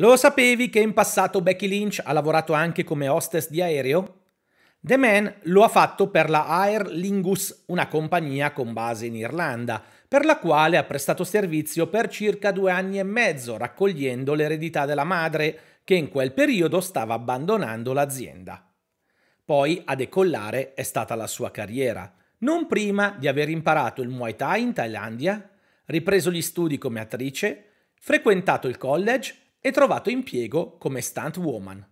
Lo sapevi che in passato Becky Lynch ha lavorato anche come hostess di aereo? The Man lo ha fatto per la Aer Lingus, una compagnia con base in Irlanda, per la quale ha prestato servizio per circa due anni e mezzo, raccogliendo l'eredità della madre, che in quel periodo stava abbandonando l'azienda. Poi a decollare è stata la sua carriera, non prima di aver imparato il Muay Thai in Thailandia, ripreso gli studi come attrice, frequentato il college e trovato impiego come stunt woman.